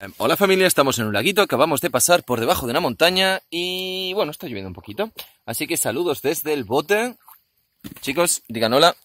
Em, hola familia, estamos en un laguito, acabamos de pasar por debajo de una montaña y bueno, está lloviendo un poquito. Así que saludos desde el bote. Chicos, digan hola.